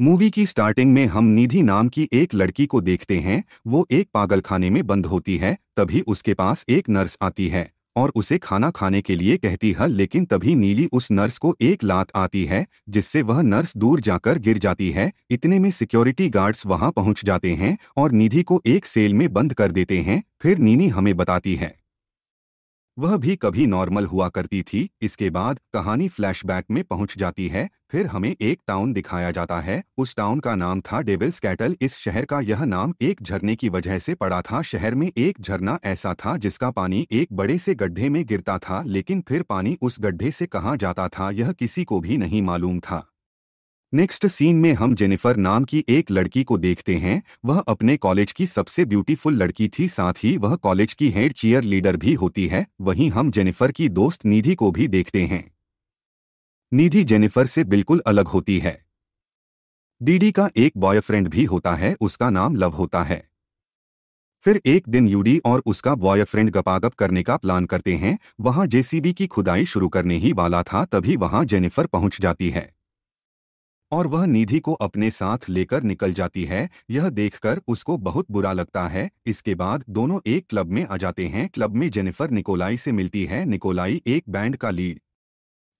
movie की starting में हम निधि नाम की एक लड़की को देखते हैं वो एक पागलखाने में बंद होती है तभी उसके पास एक नर्स आती है और उसे खाना खाने के लिए कहती है लेकिन तभी नीली उस नर्स को एक लात आती है जिससे वह नर्स दूर जाकर गिर जाती है इतने में सिक्योरिटी गार्ड्स वहां पहुंच जाते हैं और निधि को एक सेल में बंद कर देते हैं फिर नीनी हमें बताती है वह भी कभी नॉर्मल हुआ करती थी इसके बाद कहानी फ्लैशबैक में पहुंच जाती है फिर हमें एक टाउन दिखाया जाता है उस टाउन का नाम था डेविल्स कैटल इस शहर का यह नाम एक झरने की वजह से पड़ा था शहर में एक झरना ऐसा था जिसका पानी एक बड़े से गड्ढे में गिरता था लेकिन फिर पानी उस गड्ढे से कहाँ जाता था यह किसी को भी नहीं मालूम था नेक्स्ट सीन में हम जेनिफर नाम की एक लड़की को देखते हैं वह अपने कॉलेज की सबसे ब्यूटीफुल लड़की थी साथ ही वह कॉलेज की हेड चीयर लीडर भी होती है वहीं हम जेनिफर की दोस्त निधि को भी देखते हैं निधि जेनिफर से बिल्कुल अलग होती है डीडी का एक बॉयफ्रेंड भी होता है उसका नाम लव होता है फिर एक दिन यूडी और उसका बॉयफ्रेंड गपागप करने का प्लान करते हैं वहां जेसीबी की खुदाई शुरू करने ही वाला था तभी वहां जेनिफर पहुंच जाती है और वह निधि को अपने साथ लेकर निकल जाती है यह देखकर उसको बहुत बुरा लगता है इसके बाद दोनों एक क्लब में आ जाते हैं क्लब में जेनिफर निकोलाई से मिलती है निकोलाई एक बैंड का लीड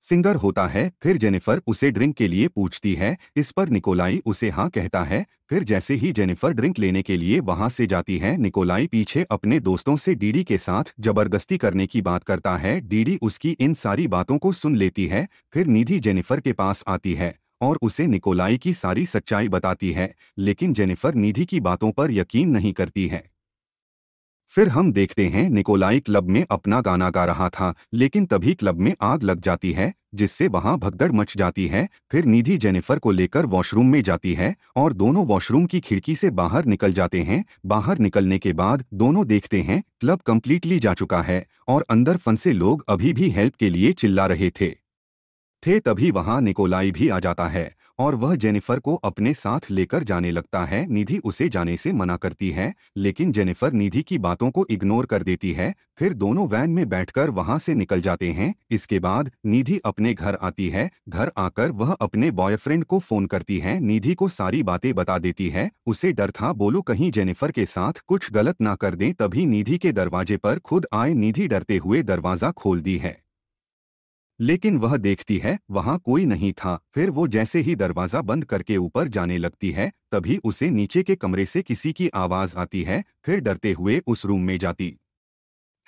सिंगर होता है फिर जेनिफर उसे ड्रिंक के लिए पूछती है इस पर निकोलाई उसे हाँ कहता है फिर जैसे ही जेनिफर ड्रिंक लेने के लिए वहां से जाती है निकोलाई पीछे अपने दोस्तों से डीडी के साथ जबरदस्ती करने की बात करता है डीडी उसकी इन सारी बातों को सुन लेती है फिर निधि जेनिफर के पास आती है और उसे निकोलाई की सारी सच्चाई बताती है लेकिन जेनिफर निधि की बातों पर यकीन नहीं करती है फिर हम देखते हैं निकोलाई क्लब में अपना गाना गा रहा था लेकिन तभी क्लब में आग लग जाती है जिससे वहां भगदड़ मच जाती है फिर निधि जेनिफर को लेकर वॉशरूम में जाती है और दोनों वॉशरूम की खिड़की से बाहर निकल जाते हैं बाहर निकलने के बाद दोनों देखते हैं क्लब कम्प्लीटली जा चुका है और अंदर फंसे लोग अभी भी हेल्प के लिए चिल्ला रहे थे थे तभी वहां निकोलाई भी आ जाता है और वह जेनिफर को अपने साथ लेकर जाने लगता है निधि उसे जाने से मना करती है लेकिन जेनिफर निधि की बातों को इग्नोर कर देती है फिर दोनों वैन में बैठकर वहां से निकल जाते हैं इसके बाद निधि अपने घर आती है घर आकर वह अपने बॉयफ्रेंड को फोन करती है निधि को सारी बातें बता देती है उसे डर था बोलो कहीं जेनिफर के साथ कुछ गलत ना कर दे तभी निधि के दरवाजे पर खुद आए निधि डरते हुए दरवाजा खोल दी है लेकिन वह देखती है वहां कोई नहीं था फिर वो जैसे ही दरवाजा बंद करके ऊपर जाने लगती है तभी उसे नीचे के कमरे से किसी की आवाज आती है फिर डरते हुए उस रूम में जाती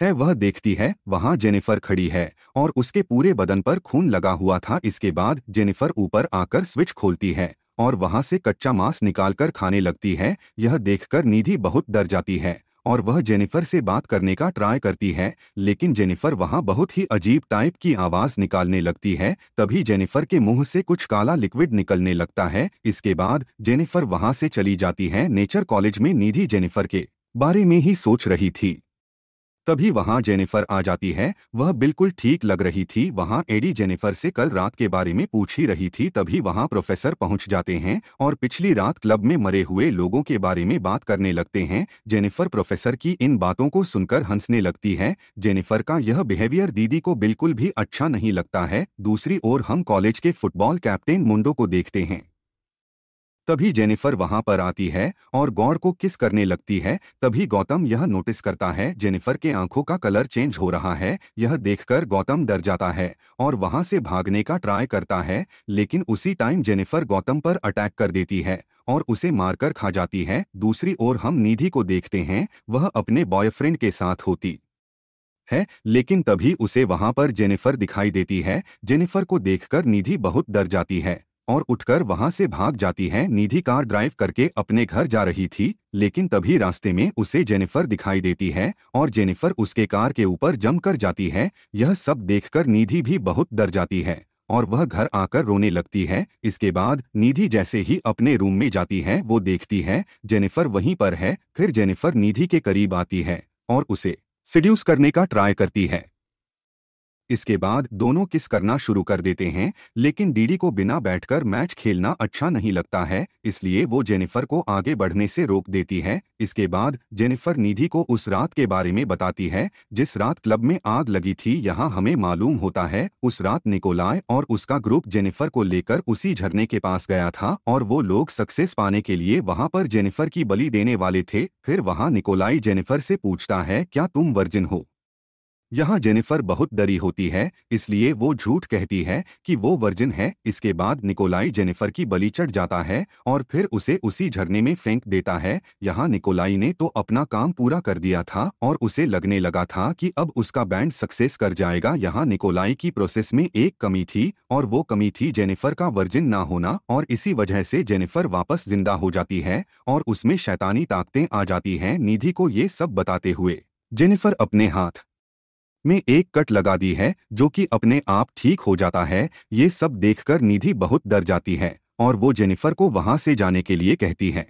है वह देखती है वहां जेनिफर खड़ी है और उसके पूरे बदन पर खून लगा हुआ था इसके बाद जेनिफर ऊपर आकर स्विच खोलती है और वहां से कच्चा मांस निकालकर खाने लगती है यह देखकर निधि बहुत डर जाती है और वह जेनिफर से बात करने का ट्राई करती है लेकिन जेनिफर वहां बहुत ही अजीब टाइप की आवाज निकालने लगती है तभी जेनिफर के मुंह से कुछ काला लिक्विड निकलने लगता है इसके बाद जेनिफर वहां से चली जाती है नेचर कॉलेज में निधि जेनिफर के बारे में ही सोच रही थी तभी वहां जेनिफर आ जाती है वह बिल्कुल ठीक लग रही थी वहां एडी जेनिफर से कल रात के बारे में पूछ ही रही थी तभी वहां प्रोफेसर पहुंच जाते हैं और पिछली रात क्लब में मरे हुए लोगों के बारे में बात करने लगते हैं जेनिफर प्रोफेसर की इन बातों को सुनकर हंसने लगती है जेनिफर का यह बिहेवियर दीदी को बिल्कुल भी अच्छा नहीं लगता है दूसरी ओर हम कॉलेज के फुटबॉल कैप्टन मुंडो को देखते हैं तभी जेनिफर वहां पर आती है और गौर को किस करने लगती है तभी गौतम यह नोटिस करता है जेनिफर के आंखों का कलर चेंज हो रहा है यह देखकर गौतम डर जाता है और वहां से भागने का ट्राई करता है लेकिन उसी टाइम जेनिफर गौतम पर अटैक कर देती है और उसे मारकर खा जाती है दूसरी ओर हम निधि को देखते हैं वह अपने बॉयफ्रेंड के साथ होती है लेकिन तभी उसे वहां पर जेनिफर दिखाई देती है जेनिफर को देखकर निधि बहुत डर जाती है और उठकर वहां से भाग जाती है निधि कार ड्राइव करके अपने घर जा रही थी लेकिन तभी रास्ते में उसे जेनिफर दिखाई देती है और जेनिफर उसके कार के ऊपर जम कर जाती है यह सब देखकर निधि भी बहुत डर जाती है और वह घर आकर रोने लगती है इसके बाद निधि जैसे ही अपने रूम में जाती है वो देखती है जेनिफर वहीं पर है फिर जेनिफर निधि के करीब आती है और उसे सिड्यूस करने का ट्राई करती है इसके बाद दोनों किस करना शुरू कर देते हैं लेकिन डीडी को बिना बैठकर मैच खेलना अच्छा नहीं लगता है इसलिए वो जेनिफर को आगे बढ़ने से रोक देती है इसके बाद जेनिफर निधि को उस रात के बारे में बताती है जिस रात क्लब में आग लगी थी यहाँ हमें मालूम होता है उस रात निकोलाय और उसका ग्रुप जेनिफर को लेकर उसी झरने के पास गया था और वो लोग सक्सेस पाने के लिए वहाँ पर जेनिफर की बलि देने वाले थे फिर वहाँ निकोलाई जेनिफर से पूछता है क्या तुम वर्जिन हो यहाँ जेनिफर बहुत डरी होती है इसलिए वो झूठ कहती है कि वो वर्जिन है इसके बाद निकोलाई जेनिफर की बलि चढ़ जाता है और फिर उसे उसी झरने में फेंक देता है यहाँ निकोलाई ने तो अपना काम पूरा कर दिया था और उसे लगने लगा था कि अब उसका बैंड सक्सेस कर जाएगा यहाँ निकोलाई की प्रोसेस में एक कमी थी और वो कमी थी जेनिफर का वर्जिन ना होना और इसी वजह से जेनिफर वापस जिंदा हो जाती है और उसमें शैतानी ताकतें आ जाती हैं निधि को ये सब बताते हुए जेनिफर अपने हाथ में एक कट लगा दी है जो कि अपने आप ठीक हो जाता है ये सब देखकर निधि बहुत डर जाती है और वो जेनिफर को वहां से जाने के लिए कहती है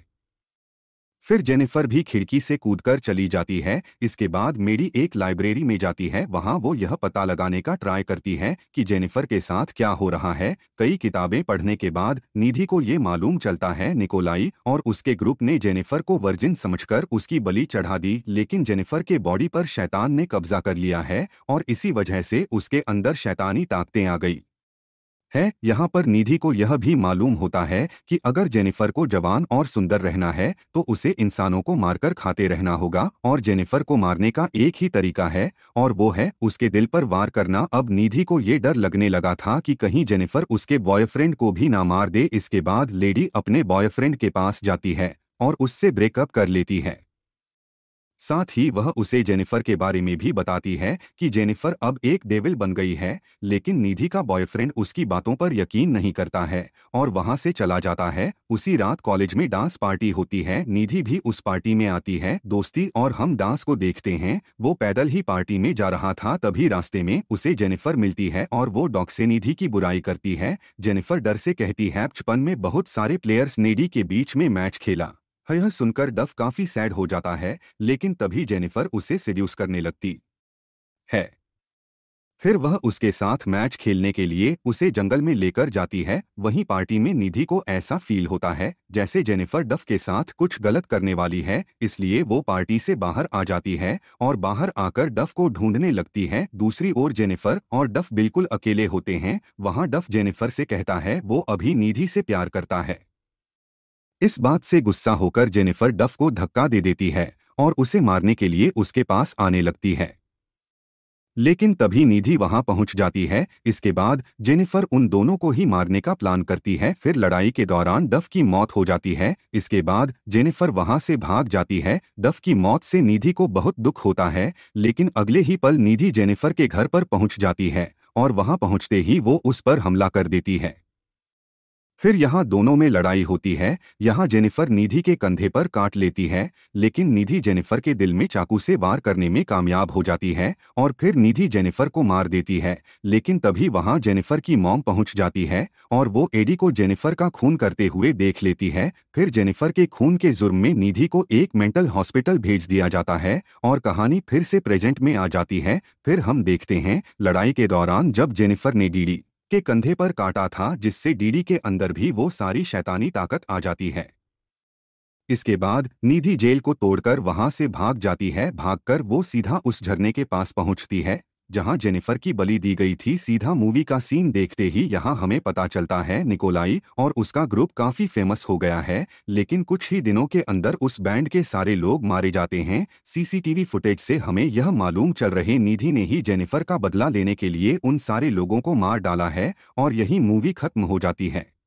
फिर जेनिफर भी खिड़की से कूदकर चली जाती है इसके बाद मेरी एक लाइब्रेरी में जाती है वहां वो यह पता लगाने का ट्राई करती है कि जेनिफर के साथ क्या हो रहा है कई किताबें पढ़ने के बाद निधि को ये मालूम चलता है निकोलाई और उसके ग्रुप ने जेनिफर को वर्जिन समझकर उसकी बलि चढ़ा दी लेकिन जेनिफर के बॉडी पर शैतान ने कब्जा कर लिया है और इसी वजह से उसके अंदर शैतानी ताकतें आ गई है यहाँ पर निधि को यह भी मालूम होता है कि अगर जेनिफर को जवान और सुंदर रहना है तो उसे इंसानों को मारकर खाते रहना होगा और जेनिफर को मारने का एक ही तरीका है और वो है उसके दिल पर वार करना अब निधि को ये डर लगने लगा था कि कहीं जेनिफर उसके बॉयफ्रेंड को भी ना मार दे इसके बाद लेडी अपने बॉयफ्रेंड के पास जाती है और उससे ब्रेकअप कर लेती है साथ ही वह उसे जेनिफर के बारे में भी बताती है कि जेनिफर अब एक डेविल बन गई है लेकिन निधि का बॉयफ्रेंड उसकी बातों पर यकीन नहीं करता है और वहां से चला जाता है उसी रात कॉलेज में डांस पार्टी होती है निधि भी उस पार्टी में आती है दोस्ती और हम डांस को देखते हैं वो पैदल ही पार्टी में जा रहा था तभी रास्ते में उसे जेनिफर मिलती है और वो डॉक्से से निधि की बुराई करती है जेनिफर डर से कहती है बचपन में बहुत सारे प्लेयर्स नेडी के बीच में मैच खेला यह सुनकर डफ काफी सैड हो जाता है लेकिन तभी जेनिफर उसे सिड्यूस करने लगती है फिर वह उसके साथ मैच खेलने के लिए उसे जंगल में लेकर जाती है वहीं पार्टी में निधि को ऐसा फील होता है जैसे जेनिफर डफ के साथ कुछ गलत करने वाली है इसलिए वो पार्टी से बाहर आ जाती है और बाहर आकर डफ को ढूंढने लगती है दूसरी ओर जेनिफर और डफ बिल्कुल अकेले होते हैं वहां डफ जेनिफर से कहता है वो अभी निधि से प्यार करता है इस बात से गुस्सा होकर जेनिफर डफ को धक्का दे देती है और उसे मारने के लिए उसके पास आने लगती है लेकिन तभी निधि वहां पहुंच जाती है इसके बाद जेनिफर उन दोनों को ही मारने का प्लान करती है फिर लड़ाई के दौरान डफ की मौत हो जाती है इसके बाद जेनिफर वहां से भाग जाती है डफ की मौत से निधि को बहुत दुख होता है लेकिन अगले ही पल निधि जेनिफर के घर पर पहुंच जाती है और वहां पहुंचते ही वो उस पर हमला कर देती है फिर यहाँ दोनों में लड़ाई होती है यहाँ जेनिफर निधि के कंधे पर काट लेती है लेकिन निधि जेनिफर के दिल में चाकू से वार करने में कामयाब हो जाती है और फिर निधि जेनिफर को मार देती है लेकिन तभी वहाँ जेनिफर की मॉम पहुँच जाती है और वो एडी को जेनिफर का खून करते हुए देख लेती है फिर जेनिफर के खून के जुर्म में निधि को एक मेंटल हॉस्पिटल भेज दिया जाता है और कहानी फिर से प्रेजेंट में आ जाती है फिर हम देखते हैं लड़ाई के दौरान जब जेनिफर ने डीडी के कंधे पर काटा था जिससे डीडी के अंदर भी वो सारी शैतानी ताकत आ जाती है इसके बाद निधि जेल को तोड़कर वहां से भाग जाती है भागकर वो सीधा उस झरने के पास पहुंचती है जहां जेनिफर की बलि दी गई थी सीधा मूवी का सीन देखते ही यहां हमें पता चलता है निकोलाई और उसका ग्रुप काफी फेमस हो गया है लेकिन कुछ ही दिनों के अंदर उस बैंड के सारे लोग मारे जाते हैं सीसीटीवी फुटेज से हमें यह मालूम चल रहे निधि ने ही जेनिफर का बदला लेने के लिए उन सारे लोगों को मार डाला है और यही मूवी खत्म हो जाती है